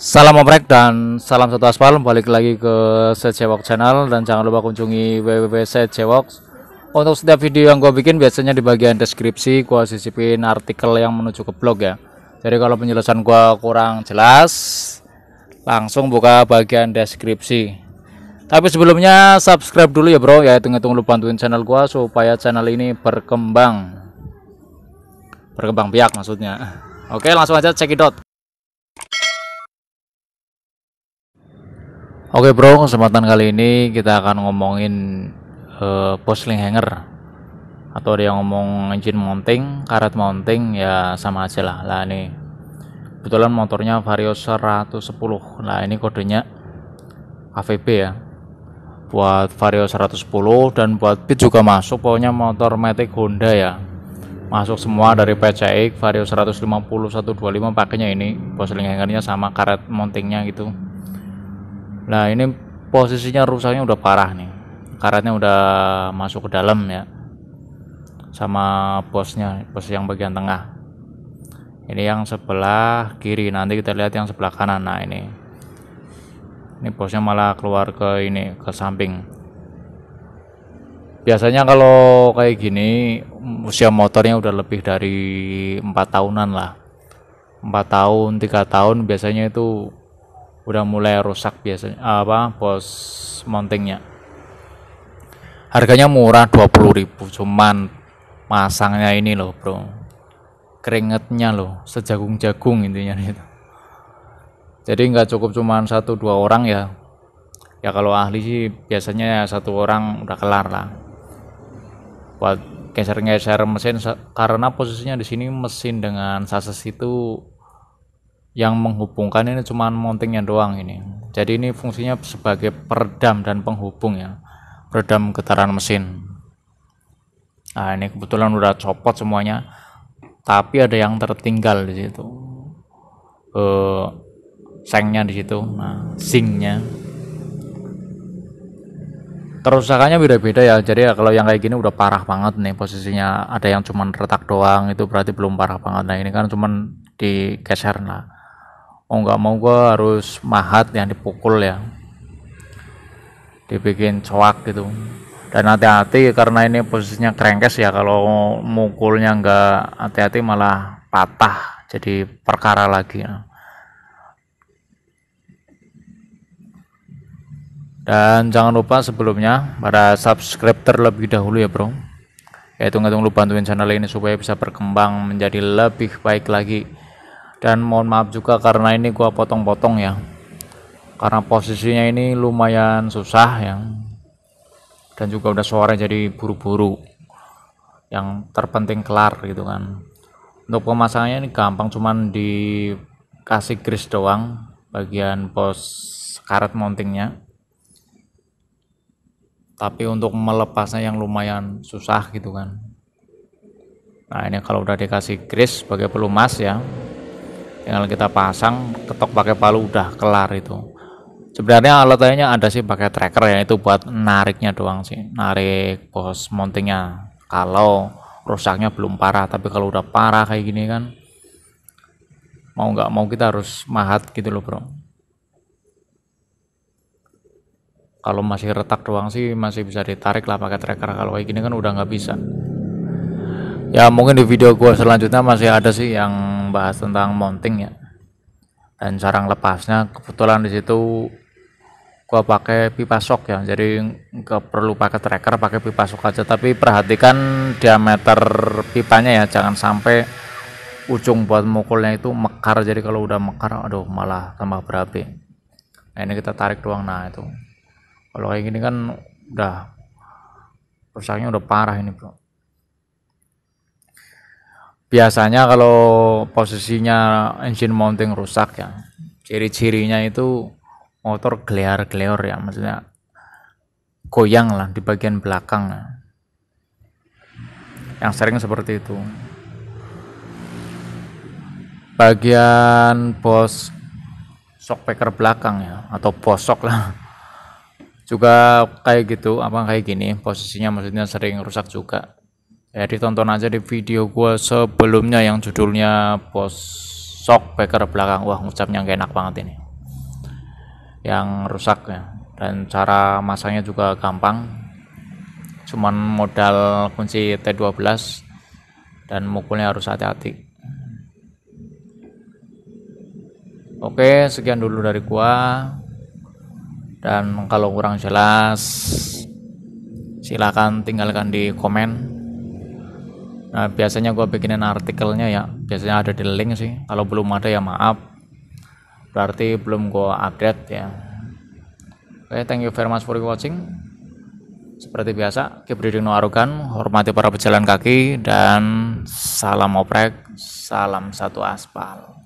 Salam oprek dan salam satu aspal balik lagi ke Sejewok channel dan jangan lupa kunjungi www untuk setiap video yang gue bikin biasanya di bagian deskripsi gue sisipin artikel yang menuju ke blog ya jadi kalau penjelasan gue kurang jelas langsung buka bagian deskripsi tapi sebelumnya subscribe dulu ya bro ya tunggu-tunggu lu bantuin channel gue supaya channel ini berkembang berkembang biak maksudnya oke langsung aja cekidot Oke bro, kesempatan kali ini kita akan ngomongin uh, posling hanger atau ada yang ngomong engine mounting, karet mounting ya sama aja lah. Lah ini kebetulan motornya Vario 110. Nah ini kodenya AVB ya. Buat Vario 110 dan buat Beat juga masuk. Pokoknya motor metik Honda ya. Masuk semua dari PCX Vario 150 125 pakainya ini. Posling hangernya sama karet mountingnya gitu nah ini posisinya rusaknya udah parah nih karatnya udah masuk ke dalam ya sama bosnya bos yang bagian tengah ini yang sebelah kiri nanti kita lihat yang sebelah kanan nah ini ini bosnya malah keluar ke ini ke samping biasanya kalau kayak gini usia motornya udah lebih dari empat tahunan lah empat tahun tiga tahun biasanya itu udah mulai rusak biasanya apa pos mountingnya harganya murah 20.000 cuman masangnya ini loh bro keringetnya loh sejagung-jagung intinya itu jadi nggak cukup cuman satu dua orang ya ya kalau ahli sih biasanya satu orang udah kelar lah buat geser-geser mesin karena posisinya di sini mesin dengan sasis itu yang menghubungkan ini cuma mountingnya doang ini jadi ini fungsinya sebagai peredam dan penghubung ya peredam getaran mesin nah ini kebetulan udah copot semuanya tapi ada yang tertinggal di situ eh sengnya di situ nah singnya kerusakannya beda-beda ya jadi ya kalau yang kayak gini udah parah banget nih posisinya ada yang cuman retak doang itu berarti belum parah banget nah ini kan cuman digeser lah mau nggak mau gue harus mahat yang dipukul ya dibikin coak gitu dan hati-hati karena ini posisinya kerengkes ya kalau mukulnya nggak hati-hati malah patah jadi perkara lagi ya. dan jangan lupa sebelumnya pada subscribe terlebih dahulu ya bro ya ngitung lu bantuin channel ini supaya bisa berkembang menjadi lebih baik lagi dan mohon maaf juga karena ini gua potong-potong ya karena posisinya ini lumayan susah ya dan juga udah sore jadi buru-buru yang terpenting kelar gitu kan untuk pemasangannya ini gampang cuman dikasih grease doang bagian pos karet mountingnya tapi untuk melepasnya yang lumayan susah gitu kan nah ini kalau udah dikasih grease, sebagai pelumas ya tinggal kita pasang ketok pakai palu udah kelar itu sebenarnya alat lainnya ada sih pakai tracker ya itu buat nariknya doang sih narik pos mountingnya kalau rusaknya belum parah tapi kalau udah parah kayak gini kan mau nggak mau kita harus mahat gitu loh bro kalau masih retak doang sih masih bisa ditarik lah pakai tracker kalau kayak gini kan udah nggak bisa ya mungkin di video gua selanjutnya masih ada sih yang membahas tentang mounting ya dan cara lepasnya kebetulan disitu situ gua pakai pipa sok ya jadi nggak perlu pakai tracker pakai pipa sok aja tapi perhatikan diameter pipanya ya jangan sampai ujung buat mukulnya itu mekar jadi kalau udah mekar aduh malah tambah berapi nah ini kita tarik doang nah itu kalau kayak gini kan udah rusaknya udah parah ini bro biasanya kalau posisinya engine mounting rusak ya ciri-cirinya itu motor gelear gelear ya maksudnya goyang lah di bagian belakang ya. yang sering seperti itu bagian bos shockbreaker belakang ya atau bosok lah juga kayak gitu apa kayak gini posisinya maksudnya sering rusak juga ya ditonton aja di video gue sebelumnya yang judulnya bos backer belakang wah ngucapnya gak enak banget ini yang rusak ya dan cara masangnya juga gampang cuman modal kunci T12 dan mukulnya harus hati-hati oke sekian dulu dari gua dan kalau kurang jelas silahkan tinggalkan di komen Nah, biasanya gue bikinin artikelnya ya, biasanya ada di link sih. Kalau belum ada ya maaf, berarti belum gue update ya. Oke, okay, thank you very much for watching. Seperti biasa, keep reading no arugan, hormati para pejalan kaki, dan salam oprek, salam satu aspal.